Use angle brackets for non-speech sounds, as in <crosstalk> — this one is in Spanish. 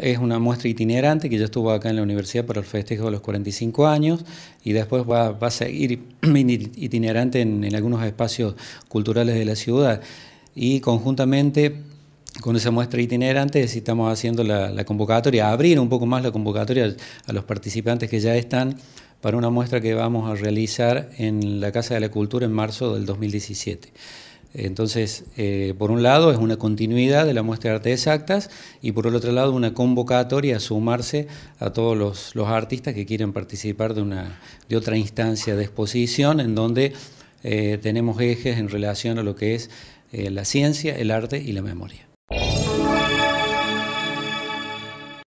Es una muestra itinerante que ya estuvo acá en la universidad para el festejo de los 45 años y después va, a seguir <clears throat> itinerante en, algunos espacios culturales de la ciudad. Y conjuntamente con esa muestra itinerante estamos haciendo la, la, convocatoria, abrir un poco más la convocatoria a los participantes que ya están para una muestra que vamos a realizar en la Casa de la Cultura en marzo del 2017. Entonces, eh, por un lado es una continuidad de la muestra de arte exactas y por el otro lado una convocatoria a sumarse a todos los, artistas que quieren participar de, una, de otra instancia de exposición en donde eh, tenemos ejes en relación a lo que es eh, la ciencia, el arte y la memoria.